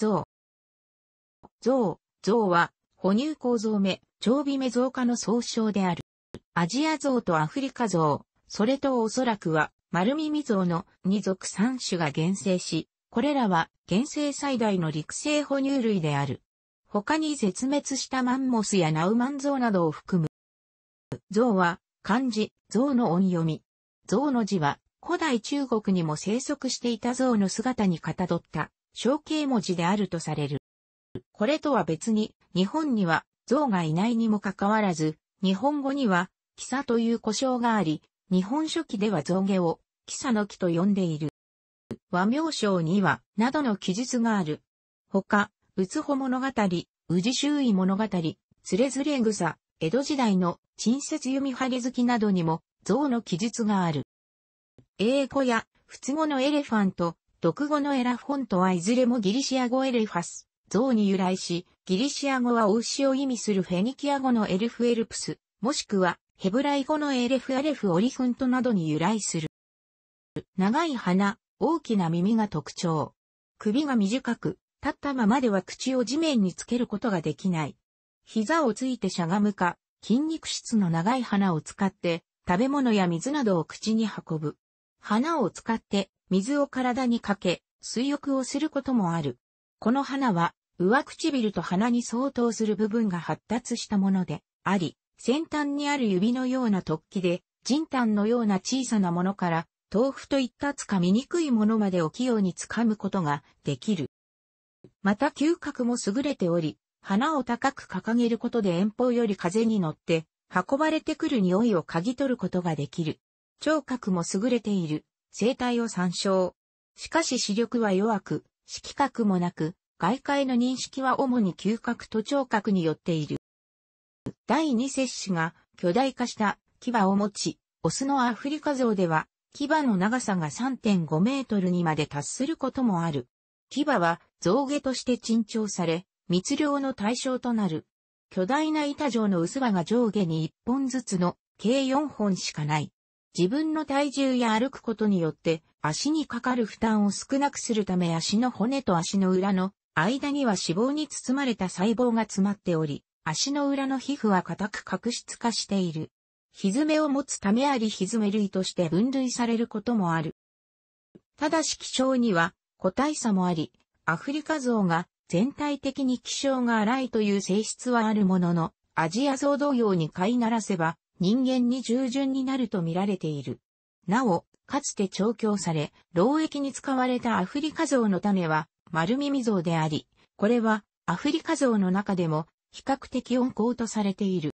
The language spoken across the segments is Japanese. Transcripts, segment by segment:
像。像、像は、哺乳構造目、長尾目増加の総称である。アジア像とアフリカ像、それとおそらくは、丸耳像の2属3種が原生し、これらは原生最大の陸生哺乳類である。他に絶滅したマンモスやナウマンゾウなどを含む。像は漢字、像の音読み。像の字は古代中国にも生息していた像の姿にかたどった象形文字であるとされる。これとは別に、日本には象がいないにもかかわらず、日本語には、キサという呼称があり、日本書紀では象牙を、キサの木と呼んでいる。和名称には、などの記述がある。ほか、うつほ物語、宇治周囲物語、つれずれ草、江戸時代の陳説読み張り好きなどにも、象の記述がある。英語や、仏語のエレファント、独語のエラフォントはいずれもギリシア語エレファス、像に由来し、ギリシア語はお牛を意味するフェニキア語のエルフエルプス、もしくはヘブライ語のエレフアレフオリフントなどに由来する。長い鼻、大きな耳が特徴。首が短く、立ったままでは口を地面につけることができない。膝をついてしゃがむか、筋肉質の長い鼻を使って、食べ物や水などを口に運ぶ。鼻を使って水を体にかけ、水浴をすることもある。この花は、上唇と鼻に相当する部分が発達したものであり、先端にある指のような突起で、人炭のような小さなものから、豆腐といったかみにくいものまでを器用に掴むことができる。また嗅覚も優れており、花を高く掲げることで遠方より風に乗って、運ばれてくる匂いを嗅ぎ取ることができる。聴覚も優れている。生態を参照。しかし視力は弱く、色覚もなく、外界の認識は主に嗅覚と聴覚によっている。第二摂氏が巨大化した牙を持ち、オスのアフリカ像では、牙の長さが3.5メートルにまで達することもある。牙は象牙として珍重され、密漁の対象となる。巨大な板状の薄輪が上下に1本ずつの計4本しかない。自分の体重や歩くことによって足にかかる負担を少なくするため足の骨と足の裏の間には脂肪に包まれた細胞が詰まっており、足の裏の皮膚は硬く角質化している。ひずめを持つためありひずめ類として分類されることもある。ただし気象には個体差もあり、アフリカゾウが全体的に気象が荒いという性質はあるものの、アジアゾウ同様に飼いならせば、人間に従順になると見られている。なお、かつて調教され、労役に使われたアフリカゾウの種は丸耳ゾウであり、これはアフリカゾウの中でも比較的温厚とされている。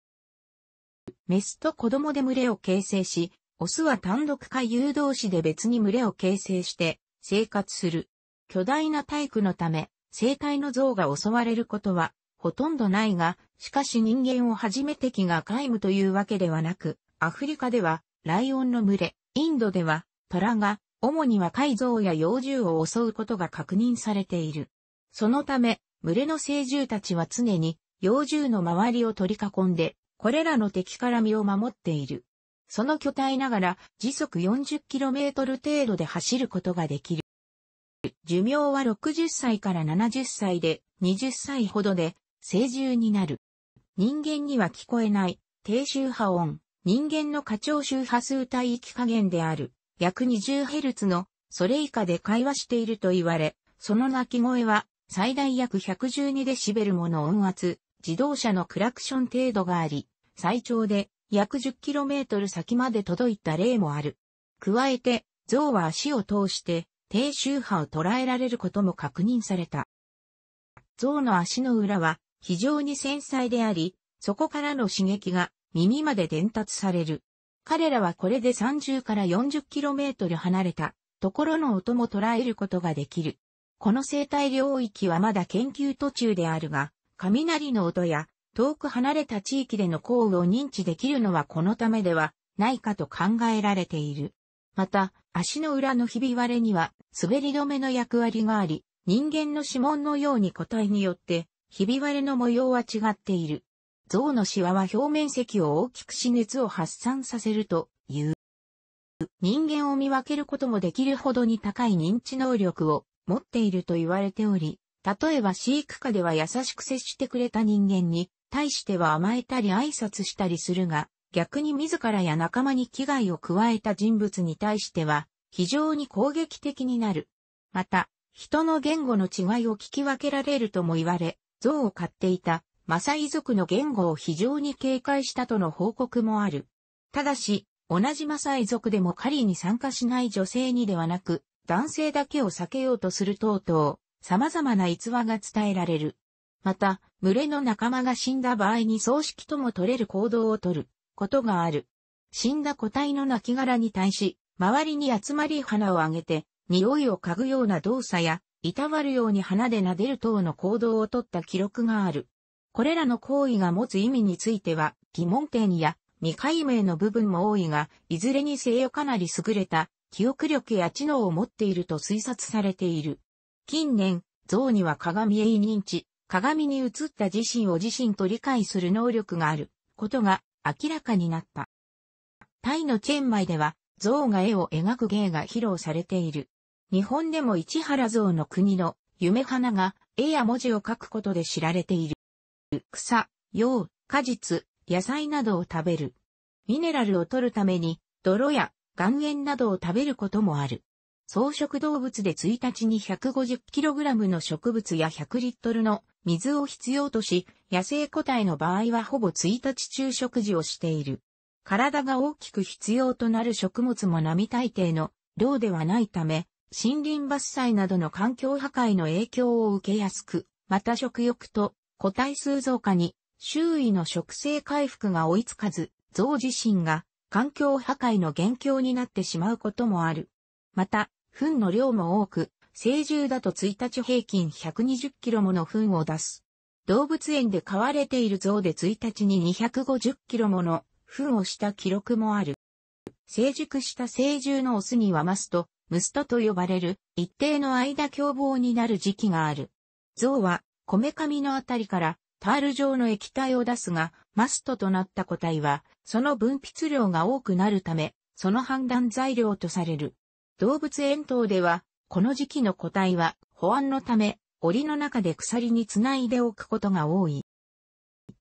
メスと子供で群れを形成し、オスは単独か誘導士で別に群れを形成して生活する。巨大な体育のため、生体の像が襲われることはほとんどないが、しかし人間をはじめ敵が皆無というわけではなく、アフリカではライオンの群れ、インドではトラが主には海藻や幼獣を襲うことが確認されている。そのため、群れの成獣たちは常に幼獣の周りを取り囲んで、これらの敵から身を守っている。その巨体ながら時速 40km 程度で走ることができる。寿命は60歳から70歳で20歳ほどで声獣になる。人間には聞こえない、低周波音、人間の過聴周波数帯域加減である、約 20Hz の、それ以下で会話していると言われ、その鳴き声は、最大約 112dB もの音圧、自動車のクラクション程度があり、最長で約 10km 先まで届いた例もある。加えて、象は足を通して低周波を捉えられることも確認された。象の足の裏は非常に繊細であり、そこからの刺激が耳まで伝達される。彼らはこれで30から 40km 離れたところの音も捉えることができる。この生態領域はまだ研究途中であるが、雷の音や遠く離れた地域での降雨を認知できるのはこのためではないかと考えられている。また、足の裏のひび割れには滑り止めの役割があり、人間の指紋のように個体によってひび割れの模様は違っている。象のシワは表面積を大きくし熱を発散させるという。人間を見分けることもできるほどに高い認知能力を持っていると言われており、例えば飼育下では優しく接してくれた人間に対しては甘えたり挨拶したりするが、逆に自らや仲間に危害を加えた人物に対しては非常に攻撃的になる。また、人の言語の違いを聞き分けられるとも言われ、像を飼っていたマサイ族の言語を非常に警戒したとの報告もある。ただし、同じマサイ族でも狩りに参加しない女性にではなく、男性だけを避けようとする等々、様々な逸話が伝えられる。また、群れの仲間が死んだ場合に葬式とも取れる行動をとることがある。死んだ個体の亡骸に対し、周りに集まり花をあげて、匂いを嗅ぐような動作や、いたわるように鼻で撫でる等の行動をとった記録がある。これらの行為が持つ意味については疑問点や未解明の部分も多いが、いずれにせよかなり優れた記憶力や知能を持っていると推察されている。近年、象には鏡へ認知、鏡に映った自身を自身と理解する能力があることが明らかになった。タイのチェンマイでは象が絵を描く芸が披露されている。日本でも市原像の国の夢花が絵や文字を書くことで知られている。草、葉、果実、野菜などを食べる。ミネラルを取るために泥や岩塩などを食べることもある。草食動物で1日に 150kg の植物や 100L の水を必要とし、野生個体の場合はほぼ1日中食事をしている。体が大きく必要となる食物も並大抵の量ではないため、森林伐採などの環境破壊の影響を受けやすく、また食欲と個体数増加に周囲の植生回復が追いつかず、象自身が環境破壊の元凶になってしまうこともある。また、糞の量も多く、成獣だと1日平均 120kg もの糞を出す。動物園で飼われている象で1日に 250kg もの糞をした記録もある。成熟した成獣のオスにはマスとムストと呼ばれる一定の間凶暴になる時期がある。象は、こめかみのあたりからタール状の液体を出すが、マストとなった個体は、その分泌量が多くなるため、その判断材料とされる。動物園頭では、この時期の個体は保安のため、檻の中で鎖につないでおくことが多い。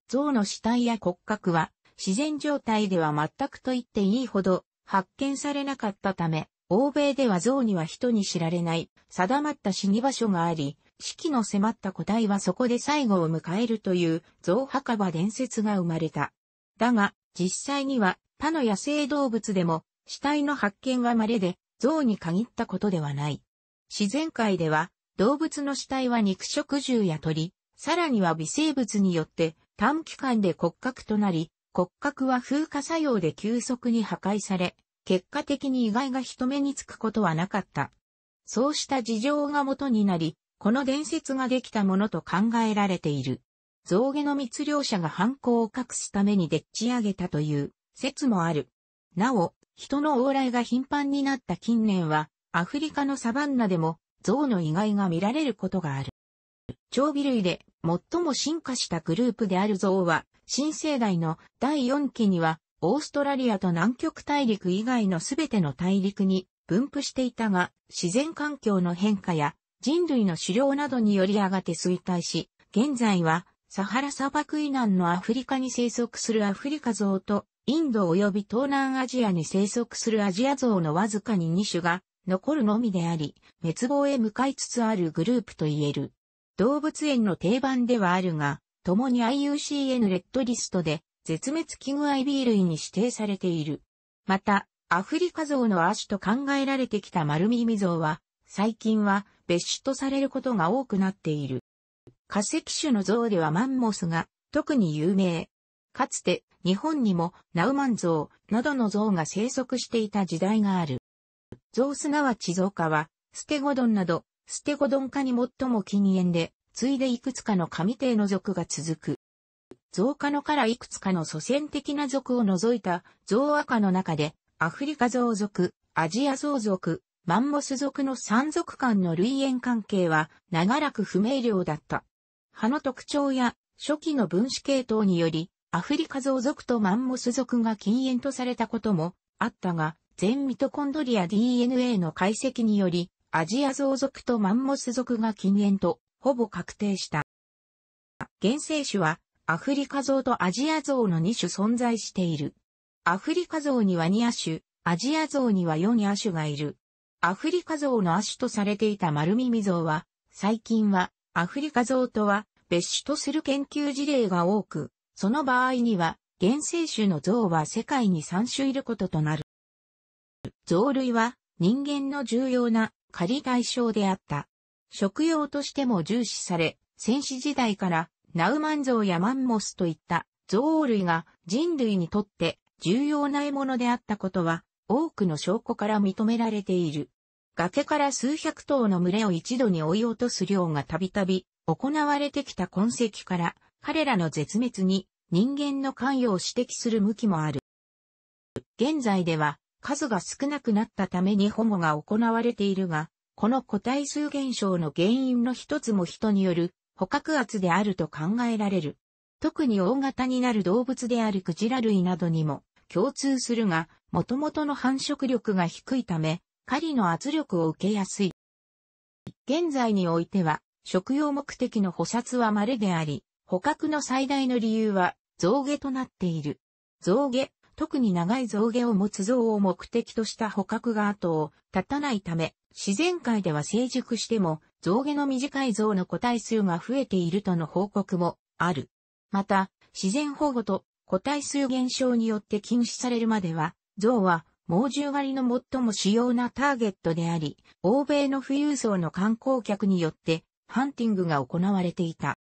象の死体や骨格は、自然状態では全くと言っていいほど発見されなかったため、欧米では象には人に知られない定まった死に場所があり、死期の迫った個体はそこで最後を迎えるという象墓場伝説が生まれた。だが、実際には他の野生動物でも死体の発見は稀で、象に限ったことではない。自然界では、動物の死体は肉食獣や鳥、さらには微生物によって短期間で骨格となり、骨格は風化作用で急速に破壊され、結果的に意外が人目につくことはなかった。そうした事情が元になり、この伝説ができたものと考えられている。象牙の密漁者が犯行を隠すためにでっち上げたという説もある。なお、人の往来が頻繁になった近年は、アフリカのサバンナでも象の意外が見られることがある。超尾類で最も進化したグループである象は、新生代の第4期にはオーストラリアと南極大陸以外のすべての大陸に分布していたが、自然環境の変化や人類の狩猟などによりやがて衰退し、現在はサハラ砂漠以南のアフリカに生息するアフリカゾウと、インド及び東南アジアに生息するアジアゾウのわずかに2種が残るのみであり、滅亡へ向かいつつあるグループと言える。動物園の定番ではあるが、共に IUCN レッドリストで絶滅危惧 IB 類に指定されている。また、アフリカゾウの亜種と考えられてきた丸耳ゾウは、最近は別種とされることが多くなっている。化石種のゾウではマンモスが特に有名。かつて日本にもナウマンゾウなどのゾウが生息していた時代がある。ゾウすなわちゾウ科は、ステゴドンなど、ステゴドン科に最も近縁で、ついでいくつかの神帝の属が続く。増加のからいくつかの祖先的な族を除いた増亜科の中で、アフリカ増族、アジア増族、マンモス族の三族間の類縁関係は長らく不明瞭だった。葉の特徴や初期の分子系統により、アフリカゾウ族とマンモス族が禁煙とされたこともあったが、全ミトコンドリア DNA の解析により、アジアゾウ族とマンモス族が禁煙とほぼ確定した。原生種はアフリカゾとアジアゾの2種存在している。アフリカゾには2亜種、アジアゾには4亜種がいる。アフリカゾの亜種とされていた丸耳ゾは、最近はアフリカゾとは別種とする研究事例が多く、その場合には、原生種のゾは世界に3種いることとなる。ゾ類は人間の重要な仮対象であった。食用としても重視され、戦死時代からナウマンゾウやマンモスといったゾウ類が人類にとって重要な獲物であったことは多くの証拠から認められている。崖から数百頭の群れを一度に追い落とす量がたびたび行われてきた痕跡から彼らの絶滅に人間の関与を指摘する向きもある。現在では数が少なくなったために保護が行われているが、この個体数減少の原因の一つも人による捕獲圧であると考えられる。特に大型になる動物であるクジラ類などにも共通するが、元々の繁殖力が低いため、狩りの圧力を受けやすい。現在においては、食用目的の捕殺は稀であり、捕獲の最大の理由は、象牙となっている。象牙、特に長い象牙を持つ象を目的とした捕獲が後を絶たないため、自然界では成熟しても、象牙の短い象の個体数が増えているとの報告もある。また、自然保護と個体数減少によって禁止されるまでは、象は猛獣狩りの最も主要なターゲットであり、欧米の富裕層の観光客によってハンティングが行われていた。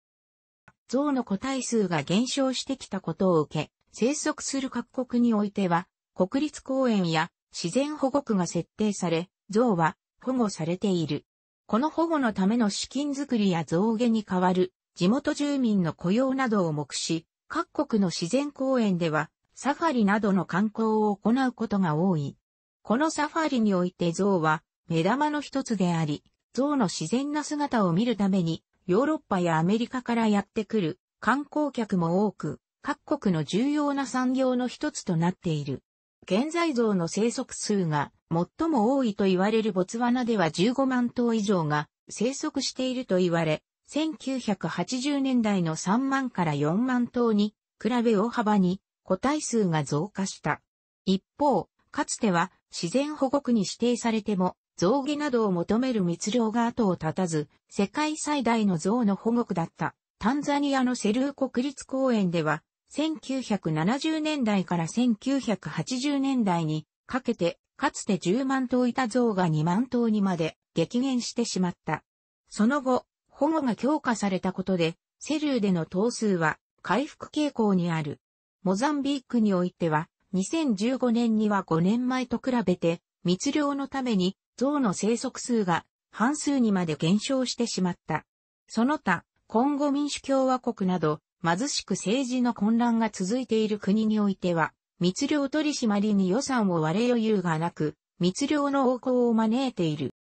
象の個体数が減少してきたことを受け、生息する各国においては、国立公園や自然保護区が設定され、象は保護されている。この保護のための資金づくりや増減に代わる地元住民の雇用などを目視、各国の自然公園ではサファリなどの観光を行うことが多い。このサファリにおいて象は目玉の一つであり、象の自然な姿を見るためにヨーロッパやアメリカからやってくる観光客も多く、各国の重要な産業の一つとなっている。現在像の生息数が最も多いと言われるボツワナでは15万頭以上が生息していると言われ、1980年代の3万から4万頭に比べ大幅に個体数が増加した。一方、かつては自然保護区に指定されても象牙などを求める密漁が後を絶たず、世界最大の象の保護区だったタンザニアのセルー国立公園では1970年代から1980年代にかけて、かつて10万頭いた像が2万頭にまで激減してしまった。その後、保護が強化されたことで、セルーでの頭数は回復傾向にある。モザンビークにおいては、2015年には5年前と比べて、密漁のために像の生息数が半数にまで減少してしまった。その他、コンゴ民主共和国など、貧しく政治の混乱が続いている国においては、密漁取締りに予算を割れ余裕がなく、密漁の横行を招いている。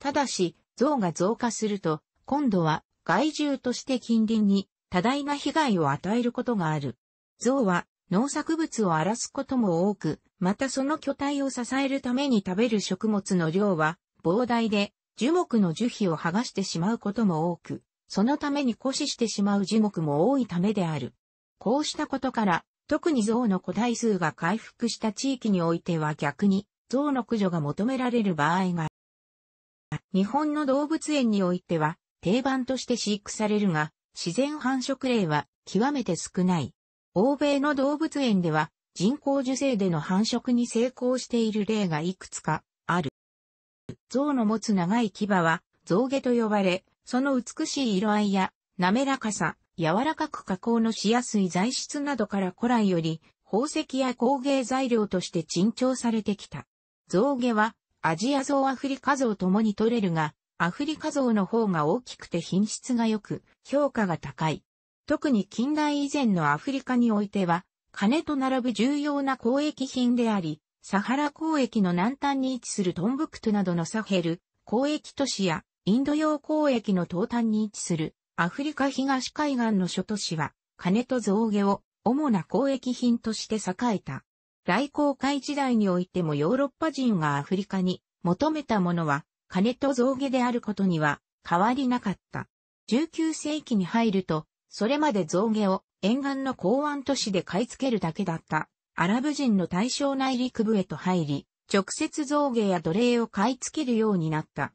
ただし、像が増加すると、今度は害獣として近隣に多大な被害を与えることがある。像は農作物を荒らすことも多く、またその巨体を支えるために食べる食物の量は膨大で樹木の樹皮を剥がしてしまうことも多く、そのために固死してしまう樹木も多いためである。こうしたことから、特に象の個体数が回復した地域においては逆に、象の駆除が求められる場合が、日本の動物園においては、定番として飼育されるが、自然繁殖例は極めて少ない。欧米の動物園では、人工受精での繁殖に成功している例がいくつかある。象の持つ長い牙は、象毛と呼ばれ、その美しい色合いや、滑らかさ、柔らかく加工のしやすい材質などから古来より、宝石や工芸材料として珍重されてきた。象牙は、アジア像アフリカ像ともに取れるが、アフリカ像の方が大きくて品質が良く、評価が高い。特に近代以前のアフリカにおいては、金と並ぶ重要な交易品であり、サハラ交易の南端に位置するトンブクトゥなどのサヘル、交易都市やインド洋交易の東端に位置するアフリカ東海岸の諸都市は、金と造毛を主な交易品として栄えた。来航海時代においてもヨーロッパ人がアフリカに求めたものは金と造毛であることには変わりなかった。19世紀に入ると、それまで造毛を沿岸の港湾都市で買い付けるだけだったアラブ人の対象内陸部へと入り、直接造毛や奴隷を買い付けるようになった。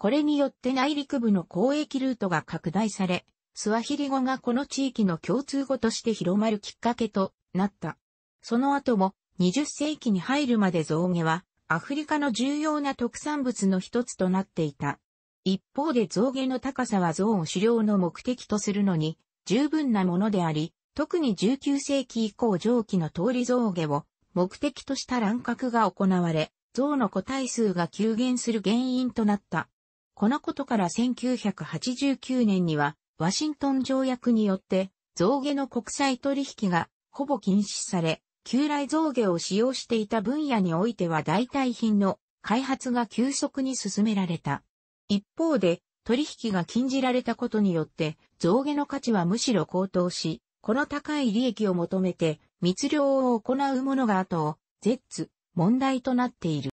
これによって内陸部の交易ルートが拡大され、スワヒリ語がこの地域の共通語として広まるきっかけとなった。その後も20世紀に入るまで象牙はアフリカの重要な特産物の一つとなっていた。一方で象牙の高さは象を狩猟の目的とするのに十分なものであり、特に19世紀以降上記の通り象牙を目的とした乱獲が行われ、象の個体数が急減する原因となった。このことから1989年には、ワシントン条約によって、象牙の国際取引がほぼ禁止され、旧来象牙を使用していた分野においては代替品の開発が急速に進められた。一方で、取引が禁じられたことによって、象牙の価値はむしろ高騰し、この高い利益を求めて、密漁を行う者が後を、絶問題となっている。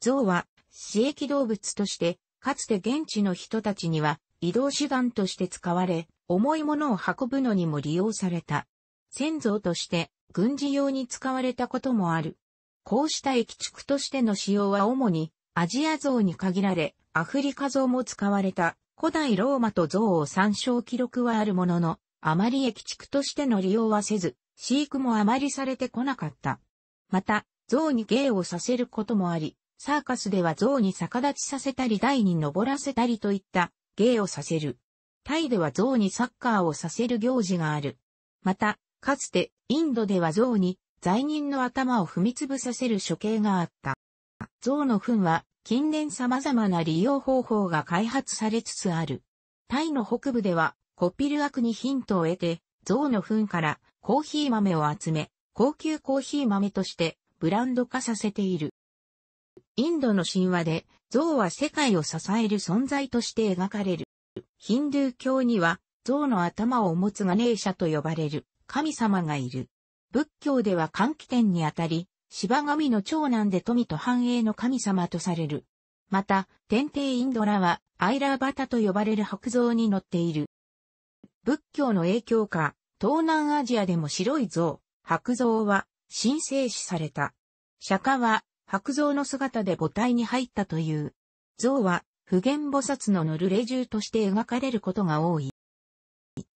象は私益動物として、かつて現地の人たちには移動手段として使われ、重いものを運ぶのにも利用された。先祖として軍事用に使われたこともある。こうした駅畜としての使用は主にアジア像に限られ、アフリカ像も使われた古代ローマと像を参照記録はあるものの、あまり駅畜としての利用はせず、飼育もあまりされてこなかった。また、像に芸をさせることもあり、サーカスでは象に逆立ちさせたり台に登らせたりといった芸をさせる。タイでは象にサッカーをさせる行事がある。また、かつてインドでは象に罪人の頭を踏みつぶさせる処刑があった。象の糞は近年様々な利用方法が開発されつつある。タイの北部ではコピルアクにヒントを得て象の糞からコーヒー豆を集め高級コーヒー豆としてブランド化させている。インドの神話で、象は世界を支える存在として描かれる。ヒンドゥー教には、象の頭を持つガネーシャと呼ばれる神様がいる。仏教では換気天にあたり、芝神の長男で富と繁栄の神様とされる。また、天帝インドラは、アイラーバタと呼ばれる白像に乗っている。仏教の影響下、東南アジアでも白い像、白像は、神聖視された。釈迦は、白像の姿で母体に入ったという。像は、普賢菩薩の乗る霊獣として描かれることが多い。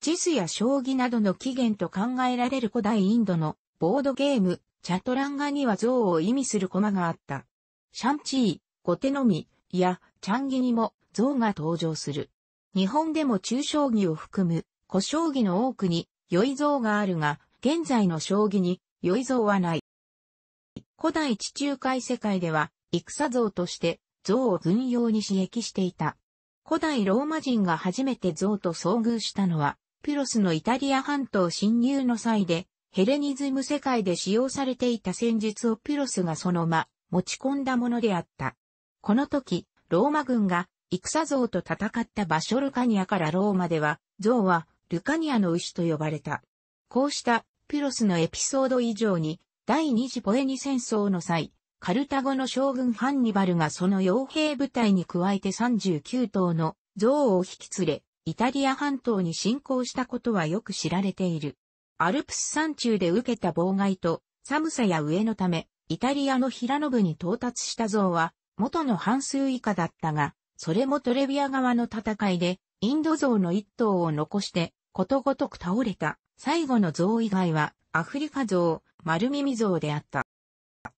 地図や将棋などの起源と考えられる古代インドのボードゲーム、チャトランガには像を意味する駒があった。シャンチー、ゴテノミ、や、チャンギにも像が登場する。日本でも中将棋を含む古将棋の多くに良い像があるが、現在の将棋に良い像はない。古代地中海世界では、戦像として像を軍用に刺激していた。古代ローマ人が初めて像と遭遇したのは、ピロスのイタリア半島侵入の際で、ヘレニズム世界で使用されていた戦術をピロスがそのま、持ち込んだものであった。この時、ローマ軍が、戦像と戦った場所ルカニアからローマでは、像は、ルカニアの牛と呼ばれた。こうした、ピロスのエピソード以上に、第二次ポエニ戦争の際、カルタゴの将軍ハンニバルがその傭兵部隊に加えて39頭の象を引き連れ、イタリア半島に侵攻したことはよく知られている。アルプス山中で受けた妨害と寒さや飢えのため、イタリアの平野部に到達した像は、元の半数以下だったが、それもトレビア側の戦いで、インド像の一頭を残して、ことごとく倒れた、最後の像以外は、アフリカ像、丸耳像であった。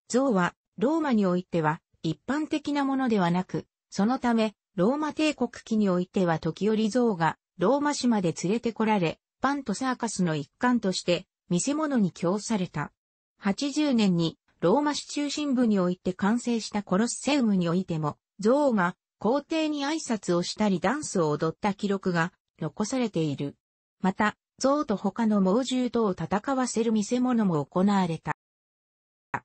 像は、ローマにおいては、一般的なものではなく、そのため、ローマ帝国期においては時折像が、ローマ市まで連れてこられ、パンとサーカスの一環として、見せ物に供された。80年に、ローマ市中心部において完成したコロッセウムにおいても、像が皇帝に挨拶をしたりダンスを踊った記録が残されている。また、象と他の猛獣とを戦わせる見せ物も行われた。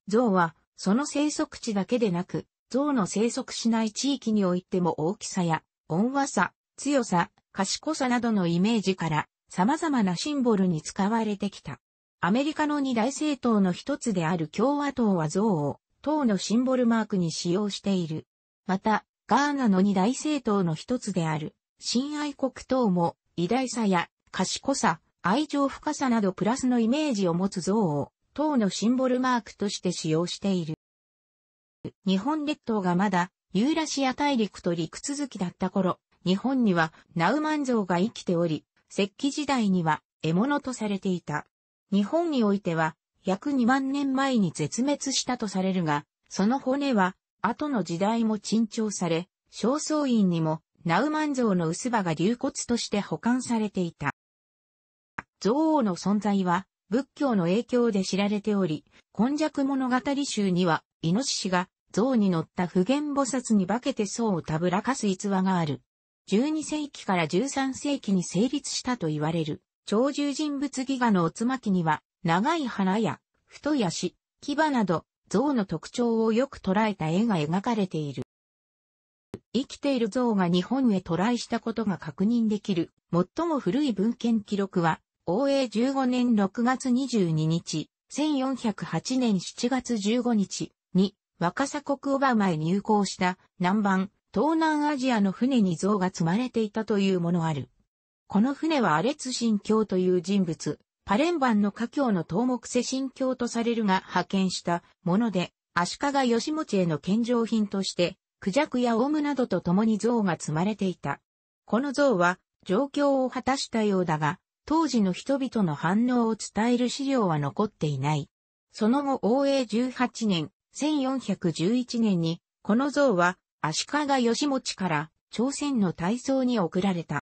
象は、その生息地だけでなく、象の生息しない地域においても大きさや、温和さ、強さ、賢さなどのイメージから、様々なシンボルに使われてきた。アメリカの二大政党の一つである共和党は象を、党のシンボルマークに使用している。また、ガーナの二大政党の一つである、親愛国党も、偉大さや賢さ、愛情深さなどプラスのイメージを持つ像を、党のシンボルマークとして使用している。日本列島がまだ、ユーラシア大陸と陸続きだった頃、日本にはナウマン像が生きており、石器時代には獲物とされていた。日本においては約2万年前に絶滅したとされるが、その骨は後の時代も珍重され、正倉院にもナウマン像の薄刃が流骨として保管されていた。象王の存在は仏教の影響で知られており、今弱物語集には、イノシシが象に乗った普賢菩薩に化けて僧をたぶらかす逸話がある。12世紀から13世紀に成立したと言われる、鳥獣人物戯画のおつまきには、長い鼻や、太やし、牙など、象の特徴をよく捉えた絵が描かれている。生きている象が日本へ渡来したことが確認できる、最も古い文献記録は、応永15年6月22日、1408年7月15日に若狭国バマへ入港した南蛮、東南アジアの船に像が積まれていたというものある。この船はアレツ神教という人物、パレンバンの家教の東木瀬神教とされるが派遣したもので、足利義持への献上品として、クジャクやオムなどと共に像が積まれていた。この像は、状況を果たしたようだが、当時の人々の反応を伝える資料は残っていない。その後、応永18年、1411年に、この像は、足利義持から、朝鮮の大操に送られた。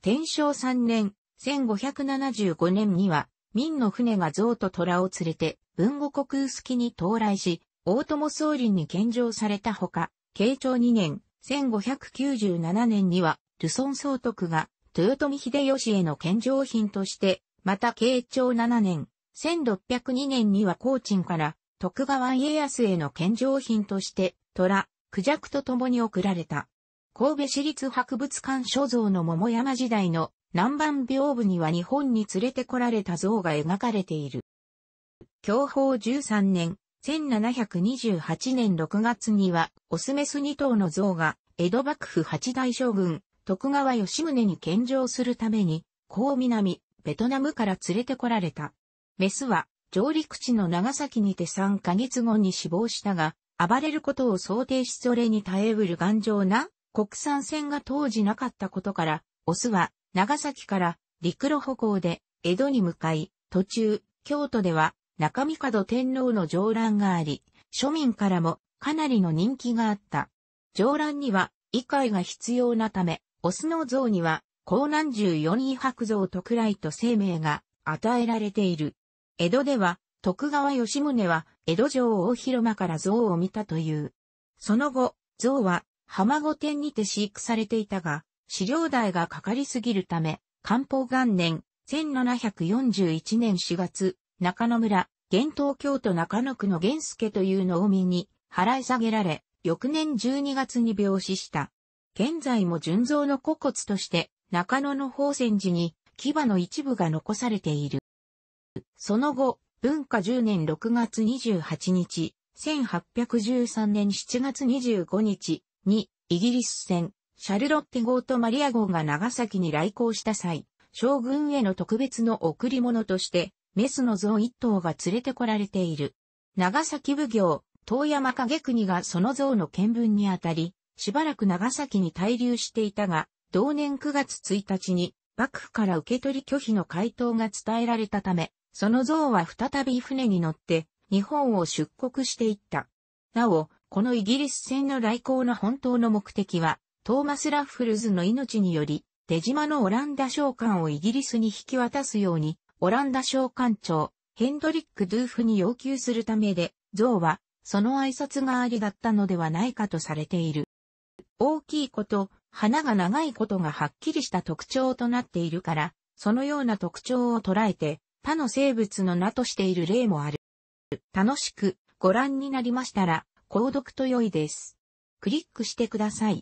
天正3年、1575年には、明の船が象と虎を連れて、文後国薄木に到来し、大友総理に献上されたほか、慶長2年、1597年には、ルソン総督が、豊臣秀吉への献上品として、また慶長7年、1602年には高鎮から徳川家康への献上品として、虎、クジャクと共に贈られた。神戸市立博物館所蔵の桃山時代の南蛮屏風には日本に連れてこられた像が描かれている。享保13年、1728年6月には、オスメス2頭の像が、江戸幕府八大将軍、徳川吉宗に献上するために、高南、ベトナムから連れてこられた。メスは、上陸地の長崎にて3ヶ月後に死亡したが、暴れることを想定しそれに耐えうる頑丈な国産船が当時なかったことから、オスは長崎から陸路歩行で江戸に向かい、途中、京都では中三門天皇の上覧があり、庶民からもかなりの人気があった。上覧には、異界が必要なため、オスの像には、江南十四位白像特来と生命が与えられている。江戸では、徳川吉宗は、江戸城大広間から像を見たという。その後、像は、浜御殿にて飼育されていたが、資料代がかかりすぎるため、漢方元年、1741年4月、中野村、現東京都中野区の玄助という農民に払い下げられ、翌年12月に病死した。現在も純造の古骨として中野の宝泉寺に牙の一部が残されている。その後、文化10年6月28日、1813年7月25日にイギリス船シャルロッテ号とマリア号が長崎に来航した際、将軍への特別の贈り物として、メスの像一頭が連れてこられている。長崎奉行、遠山影国がその像の見分にあたり、しばらく長崎に滞留していたが、同年9月1日に幕府から受け取り拒否の回答が伝えられたため、その像は再び船に乗って日本を出国していった。なお、このイギリス船の来航の本当の目的は、トーマス・ラッフルズの命により、出島のオランダ商館をイギリスに引き渡すように、オランダ商館長、ヘンドリック・ドゥーフに要求するためで、像は、その挨拶代わりだったのではないかとされている。大きいこと、花が長いことがはっきりした特徴となっているから、そのような特徴を捉えて、他の生物の名としている例もある。楽しくご覧になりましたら、購読と良いです。クリックしてください。